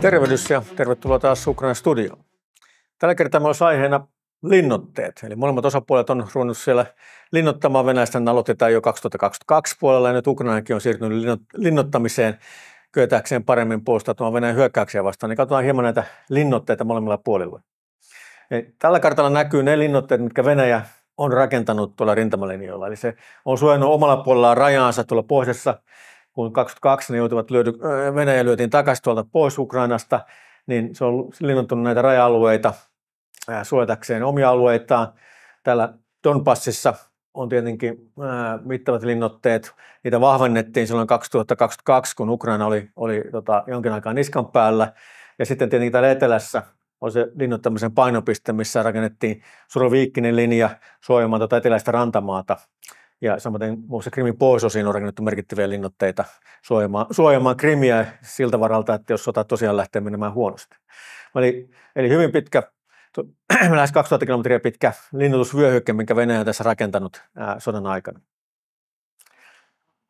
Tervehdys ja tervetuloa taas Ukraina studioon. Tällä kertaa meillä olisi aiheena linnotteet. Eli molemmat osapuolet on ruvennut siellä linnoittamaan. Venäjästä aloitetaan jo 2022 puolella ja nyt Ukrainakin on siirtynyt linnoittamiseen kyetäkseen paremmin puolustautumaan Venäjän hyökkäyksiä vastaan. Niin katsotaan hieman näitä linnotteita molemmilla puolilla. Eli tällä kartalla näkyy ne linnotteet, mitkä Venäjä on rakentanut tuolla rintamalinjoilla. Eli se on suojannut omalla puolellaan rajaansa tuolla pohjassa kun 22 ne joutuvat lyödy, Venäjä lyötiin takaisin tuolta pois Ukrainasta, niin se on linnoittunut näitä raja-alueita suojatakseen omia alueitaan. Täällä Donbassissa on tietenkin mittavat linnoitteet. Niitä vahvennettiin silloin 2022, kun Ukraina oli, oli tota, jonkin aikaa niskan päällä. Ja sitten tietenkin täällä etelässä on se linnoittamisen painopiste, missä rakennettiin Suroviikkinen linja suojaamaan tuota eteläistä rantamaata. Ja samaten muussa Krimin poisosiin on rakennettu merkittäviä linnoitteita suojamaan, suojamaan Krimiä siltä varalta, että jos sota tosiaan lähtee menemään huonosti. Eli, eli hyvin pitkä, lähes 2000 kilometriä pitkä linnoitusvyöhyke, minkä Venäjä on tässä rakentanut ää, sodan aikana.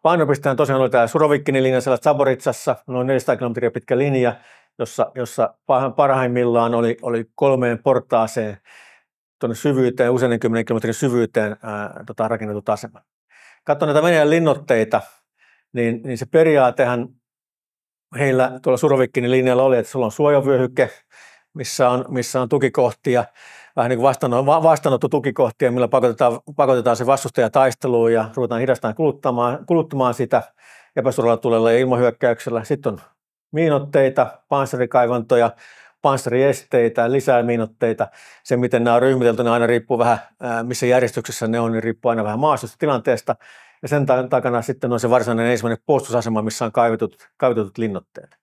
Painopisteen tosiaan oli tämä Surovikkinin linja siellä Zaboritsassa, noin 400 kilometriä pitkä linja, jossa, jossa parhaimmillaan oli, oli kolmeen portaaseen tuonne syvyyteen, usein 10 kilometrin syvyyteen ää, tota, rakennetut asemat. Katson näitä Venäjän linnoitteita, niin, niin se periaatehan heillä tuolla Surovikkinin niin linjalla oli, että sulla on suojavyöhyke, missä on, missä on tukikohtia, vähän niin kuin vastaanotto tukikohtia, millä pakotetaan, pakotetaan se vastustaja taisteluun ja ruvetaan hidastaan kuluttamaan, kuluttamaan sitä epäsuoralla tulella ja ilmahyökkäyksellä. Sitten on miinotteita, panssarikaivantoja, panssariesteitä, lisää miinotteita. Se, miten nämä on ryhmitelty, ne aina riippuu vähän, missä järjestyksessä ne on, niin riippuu aina vähän tilanteesta. Ja sen takana sitten on se varsinainen ensimmäinen puolustusasema, missä on kaivetut, kaivetut linnotteet.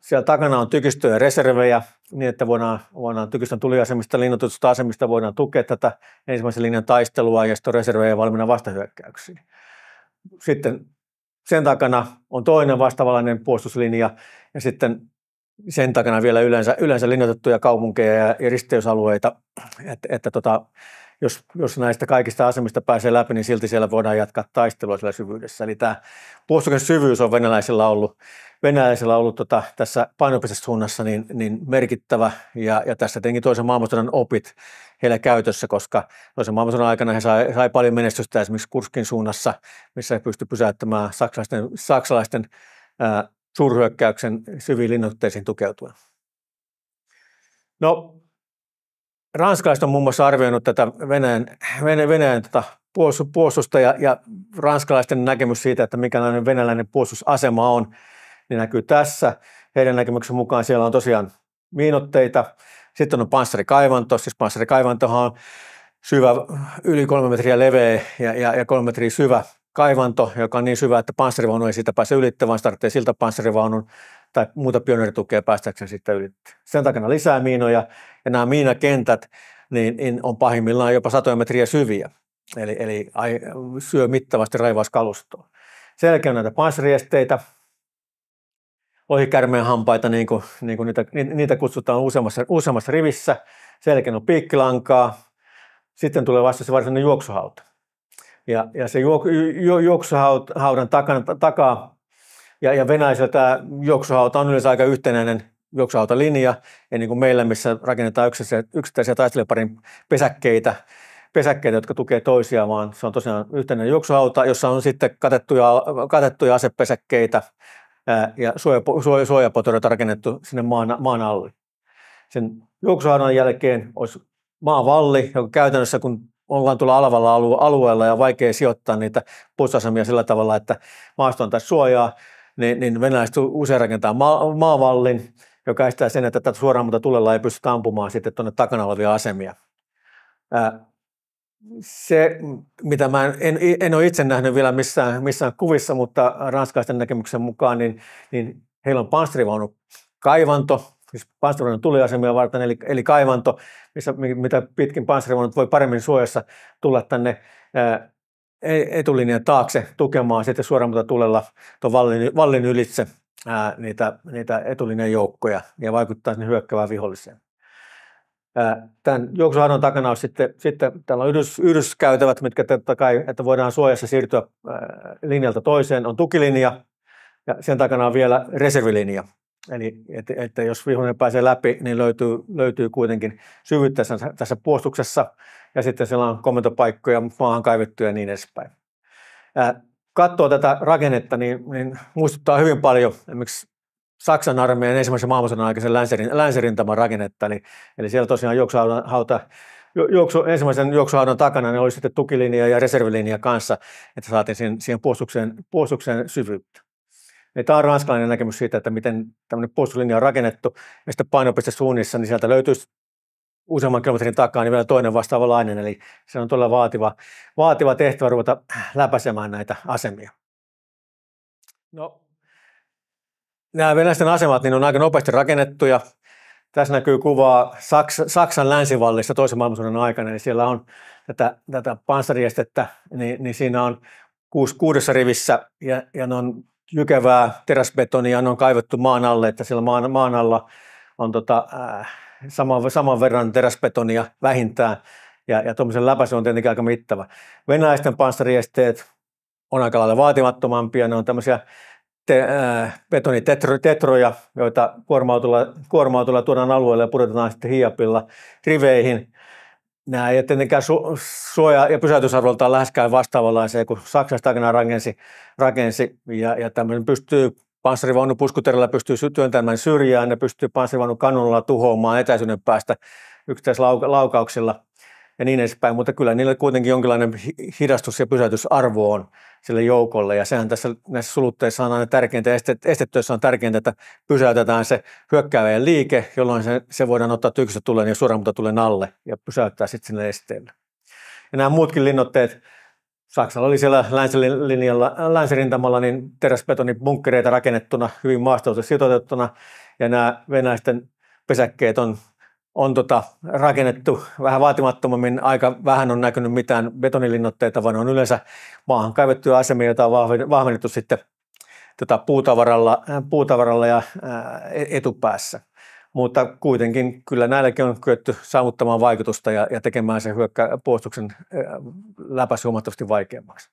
Siellä takana on tykistöjä ja reservejä, niin että voidaan, voidaan tykistön tuliasemista, linnoitusta asemista voidaan tukea tätä ensimmäisen linjan taistelua ja sitten reservejä valmiina vastahyökkäyksiin. Sitten sen takana on toinen vastavalainen puolustuslinja ja sitten sen takana vielä yleensä, yleensä linjoitettuja kaupunkeja ja, ja risteysalueita, että, että tota, jos, jos näistä kaikista asemista pääsee läpi, niin silti siellä voidaan jatkaa taistelua siellä syvyydessä. Eli tämä puolustuksen syvyys on venäläisellä ollut, venäläisellä ollut tota, tässä painopistesuunnassa niin, niin merkittävä, ja, ja tässä tietenkin toisen maailmansodan opit heillä käytössä, koska toisen maailmansodan aikana he sai, sai paljon menestystä esimerkiksi Kurskin suunnassa, missä he pystyivät pysäyttämään saksalaisten, saksalaisten ää, suurhyökkäyksen syviin linnoitteisiin tukeutuen. No, ranskalaiset on muun muassa arvioinut tätä Venäjän, Venäjän, Venäjän tota tätä puolustusta ja, ja ranskalaisten näkemys siitä, että mikälainen venäläinen puolustusasema on, niin näkyy tässä. Heidän näkemyksen mukaan siellä on tosiaan miinotteita. Sitten on panssarikaivanto, siis panssarikaivantohan on syvä, yli kolme metriä leveä ja, ja, ja kolme metriä syvä kaivanto, joka on niin syvä, että panssarivaunu ei siitä pääse ylittämään, vaan tarvitsee siltä panssarivaunun tai muuta pioneeritukea päästäkseen siitä yli. Sen takana lisää miinoja ja nämä miinakentät niin, niin on pahimmillaan jopa satoja metriä syviä, eli, eli ai, syö mittavasti raivauskalustoa. Selkeä näitä panssariesteitä, ohikärmeen hampaita, niin kuin, niin kuin niitä, niitä, kutsutaan useammassa, useammassa rivissä. Selkeä on piikkilankaa. Sitten tulee vasta se varsinainen juoksuhauta. Ja, ja se juok, ju, juoksuhaudan takana, takaa, ja, ja Venäjällä tämä juoksuhauta on yleensä aika yhtenäinen juoksuhautalinja, ja niin kuin meillä, missä rakennetaan yksittäisiä, yksittäisiä taistelijaparin pesäkkeitä, pesäkkeitä, jotka tukee toisiaan, vaan se on tosiaan yhtenäinen juoksuhauta, jossa on sitten katettuja, katettuja asepesäkkeitä ää, ja suoja, suojapotoroita rakennettu sinne maan, maan alle. Sen juoksuhaudan jälkeen olisi maavalli, joka käytännössä kun ollaan tuolla alavalla alueella ja vaikea sijoittaa niitä puolustusasemia sillä tavalla, että maasto on tässä suojaa, niin, niin venäläiset usein rakentaa ma- maavallin, joka estää sen, että tätä suoraan mutta tulella ei pysty ampumaan sitten tuonne takana olevia asemia. Ää, se, mitä mä en, en, en ole itse nähnyt vielä missään, missään kuvissa, mutta ranskaisten näkemyksen mukaan, niin, niin heillä on panssarivaunu kaivanto, Siis panssarivaunun tuliasemia varten, eli, eli kaivanto, missä, mitä pitkin panssarivaunut voi paremmin suojassa tulla tänne ää, e-, etulinjan taakse tukemaan sitten suoraan tulella tuon vallin, vallin ylitse ää, niitä, niitä etulinjan joukkoja ja vaikuttaa sinne hyökkävään viholliseen. tämän juoksuhadon takana on sitten, sitten täällä on yhdys, yhdyskäytävät, mitkä totta kai, että voidaan suojassa siirtyä linjalta toiseen, on tukilinja ja sen takana on vielä reservilinja. Eli että, että jos vihollinen pääsee läpi, niin löytyy, löytyy kuitenkin syvyyttä tässä, tässä puolustuksessa ja sitten siellä on komentopaikkoja maahan kaivettuja ja niin edespäin. Ja katsoo tätä rakennetta, niin, niin muistuttaa hyvin paljon esimerkiksi Saksan armeijan ensimmäisen maailmansodan aikaisen länsirin, länsirintaman rakennetta. Eli, eli siellä tosiaan hauta, juoksu, ensimmäisen juoksuhaudan takana ne oli sitten tukilinja ja reservilinja kanssa, että saatiin siihen, siihen puolustukseen, puolustukseen syvyyttä. Eli niin tämä on ranskalainen näkemys siitä, että miten tämmöinen puolustuslinja on rakennettu, ja sitten suunnissa niin sieltä löytyisi useamman kilometrin takaa niin vielä toinen vastaava lainen, eli se on todella vaativa, vaativa tehtävä ruveta läpäisemään näitä asemia. No, nämä venäläisten asemat niin on aika nopeasti rakennettuja. Tässä näkyy kuvaa Saks, Saksan länsivallista toisen maailmansodan aikana, eli siellä on tätä, tätä panssariestettä, niin, niin siinä on kuusi, kuudessa rivissä ja, ja ne on jykevää teräsbetonia on kaivettu maan alle, että siellä maan, maan alla on tota, äh, saman, saman verran teräsbetonia vähintään. Ja, ja tuommoisen läpäisy on tietenkin aika mittava. Venäläisten panssariesteet on aika lailla vaatimattomampia. Ne on tämmöisiä te, äh, betonitetroja, joita kuormautulla, kuormautulla tuodaan alueelle ja pudotetaan sitten hiapilla riveihin – nämä ei tietenkään su- suoja- ja pysäytysarvoltaan läheskään vastaavanlaisia kuin Saksasta aikanaan rakensi, rakensi ja, ja tämmöinen pystyy panssarivaunu puskuterillä pystyy työntämään syrjään, ne pystyy panssarivaunun kanulla tuhoamaan etäisyyden päästä yksittäislaukauksilla ja niin edespäin, mutta kyllä niillä kuitenkin jonkinlainen hidastus- ja pysäytysarvo on sille joukolle, ja sehän tässä näissä sulutteissa on aina tärkeintä, estetyössä on tärkeintä, että pysäytetään se hyökkäävän liike, jolloin se, se voidaan ottaa tyksystä tulen ja suoraan mutta tulen alle ja pysäyttää sitten sinne esteelle. Ja nämä muutkin linnoitteet, Saksalla oli siellä länsilinjalla, länsirintamalla niin teräsbetonibunkkereita rakennettuna, hyvin maastoisesti sitoutettuna, ja nämä venäisten pesäkkeet on on tota rakennettu mm. vähän vaatimattomammin. Aika vähän on näkynyt mitään betonilinnoitteita, vaan on yleensä maahan kaivettuja asemia, joita on vahvennettu sitten tota puutavaralla, äh, puutavaralla ja ää, äh, e-, etupäässä. Mutta kuitenkin kyllä näilläkin on kyetty saavuttamaan vaikutusta ja, ja tekemään se hyökkä puolustuksen äh, läpäisy huomattavasti vaikeammaksi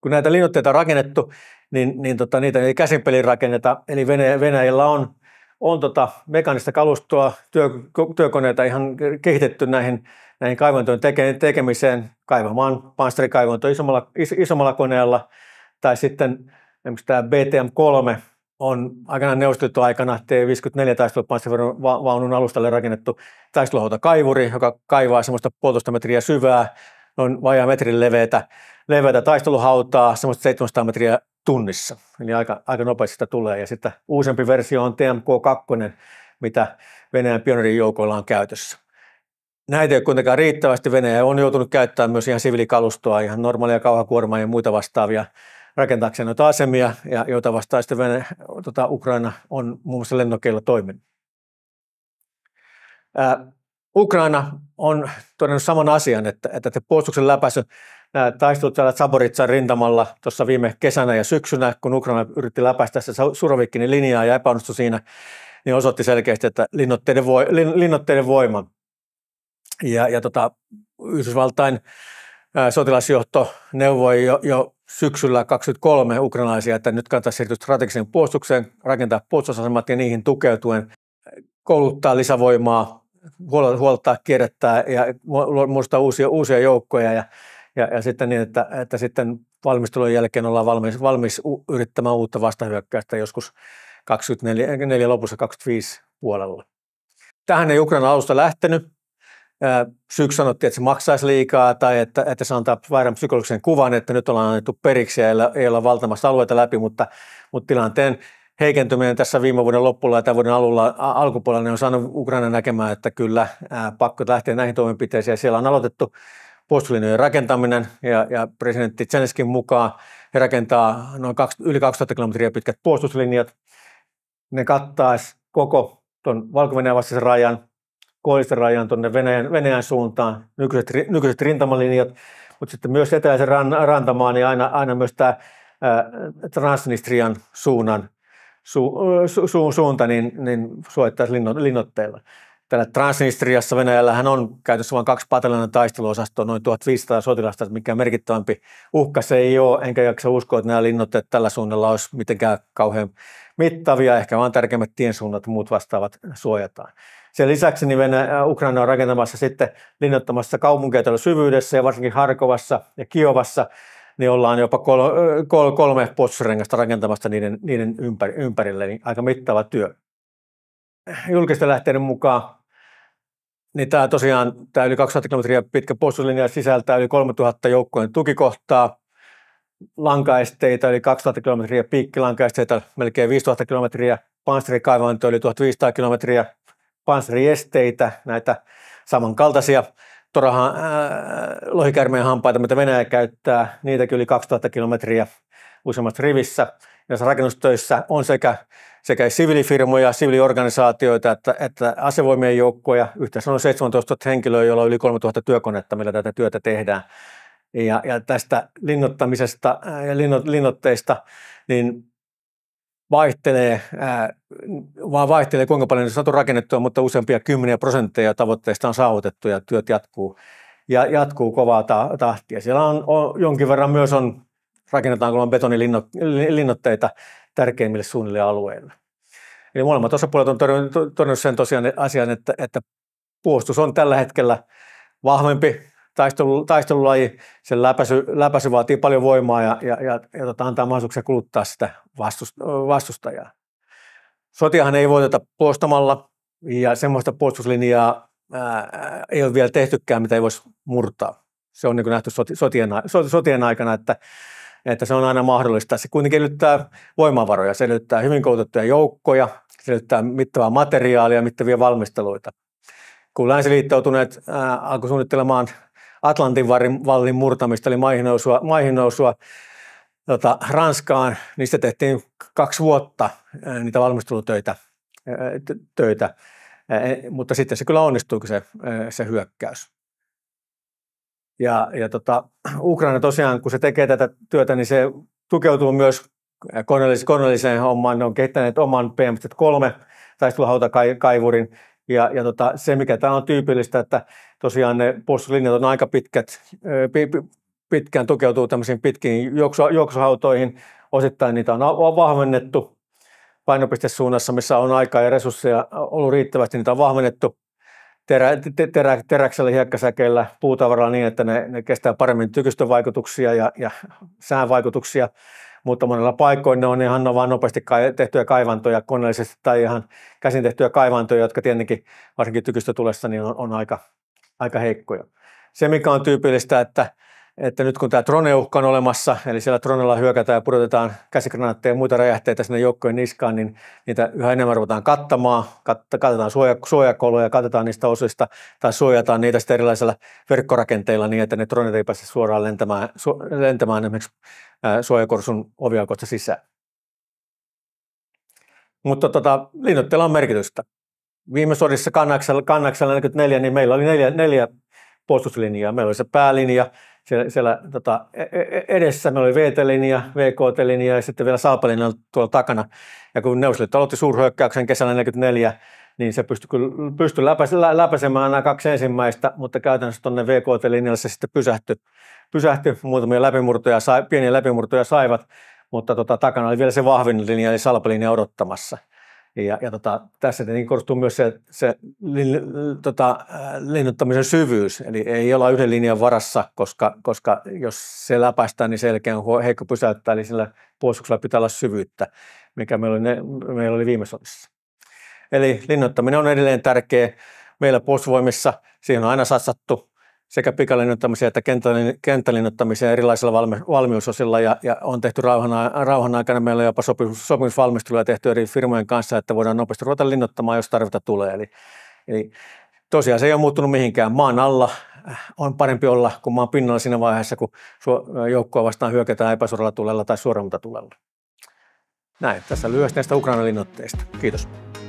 kun näitä linnoitteita on rakennettu, niin, niin tota, niitä ei käsin rakenneta. Eli Venäjällä on on tota mekanista kalustoa, työ, työkoneita ihan kehitetty näihin, näihin kaivantojen teke, tekemiseen, kaivamaan panssarikaivonto isommalla, is, isommalla koneella. Tai sitten esimerkiksi tämä BTM-3 on aikanaan neuvostoliiton aikana T-54 taistelupanssarivaunun va, va, alustalle rakennettu taisteluhautakaivuri, joka kaivaa semmoista puolitoista metriä syvää, noin vajaa metrin leveätä, leveätä taisteluhautaa, semmoista 700 metriä tunnissa. Eli aika, aika nopeasti sitä tulee. Ja sitten uusempi versio on TMK2, mitä Venäjän joukoilla on käytössä. Näitä ei ole kuitenkaan riittävästi. Venäjä on joutunut käyttämään myös ihan siviilikalustoa, ihan normaalia kauhakuormaa ja muita vastaavia rakentaakseen noita asemia, ja joita vastaan sitten Venäjä, tota, Ukraina on muun muassa lennokeilla toiminut. Ukraina on todennut saman asian, että, että te puolustuksen läpäisy, nämä taistelut täällä Zaboritsan rintamalla tuossa viime kesänä ja syksynä, kun Ukraina yritti läpäistä sitä Surovikkinin linjaa ja epäonnistui siinä, niin osoitti selkeästi, että linnoitteiden, voi, lin, linnoitteiden voima. Ja, ja tota, Yhdysvaltain ää, sotilasjohto neuvoi jo, jo syksyllä 23 ukrainalaisia, että nyt kannattaa siirtyä strategiseen puolustukseen, rakentaa puolustusasemat ja niihin tukeutuen kouluttaa lisävoimaa, huoltaa, kierrättää ja muistaa uusia, uusia joukkoja ja, ja, ja sitten niin, että, että sitten valmistelun jälkeen ollaan valmis, valmis yrittämään uutta vastahyökkäystä joskus 24 lopussa 25 puolella. Tähän ei Ukraina alusta lähtenyt. Syksy sanottiin, että se maksaisi liikaa tai että, että se antaa väärän psykologisen kuvan, että nyt ollaan annettu periksi ja ei olla, ei olla valtamassa alueita läpi, mutta, mutta tilanteen heikentyminen tässä viime vuoden loppulla ja tämän vuoden alulla, alkupuolella ne on saanut Ukraina näkemään, että kyllä ää, pakko lähteä näihin toimenpiteisiin. Ja siellä on aloitettu puolustuslinjojen rakentaminen ja, ja presidentti Zelenskin mukaan he rakentaa noin kaksi, yli 2000 kilometriä pitkät puolustuslinjat. Ne kattaisi koko tuon valko vastaisen rajan, koillisen rajan tuonne Venäjän, Venäjän suuntaan, nykyiset, nykyiset rintamalinjat, mutta sitten myös eteläisen rantamaan niin aina, aina myös tämä Transnistrian suunnan su, su, su, suunta, niin, niin suojattaisiin linno, linnoitteilla. Täällä Transnistriassa Venäjällähän on käytössä vain kaksi pataljoonan taisteluosastoa, noin 1500 sotilasta, mikä merkittävämpi uhka se ei ole. Enkä jaksa uskoa, että nämä linnoitteet tällä suunnalla olisi mitenkään kauhean mittavia, ehkä vaan tärkeimmät tiensuunnat ja muut vastaavat suojataan. Sen lisäksi niin Venäjä, äh, Ukraina on rakentamassa sitten linnoittamassa kaupunkeja syvyydessä ja varsinkin Harkovassa ja Kiovassa niin ollaan jopa kolme, kolme puolustusrengasta rakentamasta niiden, niiden ympärille, niin aika mittava työ. Julkisten lähteiden mukaan niin tämä tosiaan tämä yli 200 kilometriä pitkä puolustuslinja sisältää yli 3000 joukkojen tukikohtaa, lankaesteitä yli 2000 kilometriä, piikkilankaesteita melkein 5000 kilometriä, pansserikaivantoja yli 1500 kilometriä, panssariesteitä, näitä samankaltaisia torahan, äh, lohikärmeen hampaita, mitä Venäjä käyttää, niitäkin yli 2000 kilometriä useammassa rivissä. Näissä rakennustöissä on sekä, sekä siviilifirmoja, siviiliorganisaatioita että, että asevoimien joukkoja. Yhteensä on 17 000 henkilöä, joilla on yli 3000 työkonetta, millä tätä työtä tehdään. Ja, ja tästä linnoittamisesta ja äh, linnoitteista, niin vaihtelee, äh, vaan vaihtelee kuinka paljon on saatu rakennettua, mutta useampia kymmeniä prosentteja tavoitteista on saavutettu ja työt jatkuu, ja, jatkuu kovaa ta- tahtia. Siellä on, on, jonkin verran myös on, kun on betonilinnoitteita tärkeimmille suunnille alueille. Eli molemmat osapuolet on todennut sen tosiaan asian, että, että puolustus on tällä hetkellä vahvempi taistelu, taistelulaji, sen läpäisy, läpäisy vaatii paljon voimaa ja, ja, ja, ja tota, antaa mahdollisuuksia kuluttaa sitä vastust, vastustajaa. Sotiahan ei voiteta puostamalla ja semmoista puolustuslinjaa ää, ei ole vielä tehtykään, mitä ei voisi murtaa. Se on niin nähty sotien, sotien aikana, että, että se on aina mahdollista. Se kuitenkin edellyttää voimavaroja, se edellyttää hyvin koulutettuja joukkoja, se edellyttää mittavaa materiaalia, mittavia valmisteluita. Kun länsiliittoutuneet alkoivat suunnittelemaan Atlantin vallin murtamista, eli maihin nousua, maihin nousua tota, Ranskaan. Niistä tehtiin kaksi vuotta niitä valmistelutöitä, töitä. E, mutta sitten se kyllä onnistui se, se hyökkäys. Ja, ja tota, Ukraina tosiaan, kun se tekee tätä työtä, niin se tukeutuu myös koneelliseen, koneelliseen hommaan. Ne on kehittäneet oman PM-3 taisteluhautakaivurin, ja, ja tota, se, mikä täällä on tyypillistä, että tosiaan ne puolustuslinjat on aika pitkät, pitkään tukeutuu tämmöisiin pitkiin juoksu, juoksuhautoihin. Osittain niitä on vahvennettu painopistesuunnassa, missä on aikaa ja resursseja ollut riittävästi, niitä on vahvennettu terä, terä, teräksellä, hiekkasäkeillä, puutavaralla niin, että ne, ne kestää paremmin tykystön vaikutuksia ja, ja sään vaikutuksia mutta monella paikoin ne on ihan no, vaan nopeasti tehtyjä kaivantoja koneellisesti tai ihan käsin tehtyjä kaivantoja, jotka tietenkin varsinkin tykystä tulessa niin on, on aika, aika heikkoja. Se, mikä on tyypillistä, että että nyt kun tämä Trone-uhka on olemassa, eli siellä Tronella hyökätään ja pudotetaan käsikranaatteja ja muita räjähteitä sinne joukkojen niskaan, niin niitä yhä enemmän ruvetaan kattamaan, kat, katetaan suoja, suojakoloja, katetaan niistä osista tai suojataan niitä sitten erilaisilla verkkorakenteilla niin, että ne Tronet ei pääse suoraan lentämään, su, lentämään esimerkiksi suojakorsun oviaukosta sisään. Mutta tota, linnoitteella on merkitystä. Viime sodissa kannaksella, kannaksella 44, niin meillä oli neljä, neljä puolustuslinjaa. Meillä oli se päälinja, siellä, siellä tota, e, e, e, edessä me oli VT-linja, VKT-linja ja sitten vielä Saapalinja tuolla takana. Ja kun Neuvostoliitto aloitti suurhyökkäyksen kesällä 44, niin se pystyi, pystyi läpäisemään nämä kaksi ensimmäistä, mutta käytännössä tuonne VKT-linjalle se sitten pysähtyi. Pysähty, Muutamia läpimurtoja, sai, pieniä läpimurtoja saivat, mutta tota, takana oli vielä se vahvin linja, eli Salpalinja odottamassa. Ja, ja tota, tässä niin korostuu myös se, se lin, tota, linnuttamisen syvyys, eli ei olla yhden linjan varassa, koska, koska jos se läpäistään, niin selkeä on heikko pysäyttää, eli sillä puolustuksella pitää olla syvyyttä, mikä meillä oli, meillä oli viime sodissa. Eli linnoittaminen on edelleen tärkeä meillä puolustusvoimissa, siihen on aina satsattu, sekä pikalinnoittamiseen että kenttälinnoittamiseen erilaisilla valmi, valmiusosilla ja, ja on tehty rauhan, rauhan aikana. Meillä on jopa sopimus, sopimusvalmisteluja tehty eri firmojen kanssa, että voidaan nopeasti ruveta linnoittamaan, jos tarvita tulee. Eli, eli tosiaan se ei ole muuttunut mihinkään. Maan alla äh, on parempi olla kuin maan pinnalla siinä vaiheessa, kun joukkoa vastaan hyökätään epäsuoralla tulella tai suoramulta tulella. Näin, tässä lyhyesti näistä ukraina linnoitteista. Kiitos.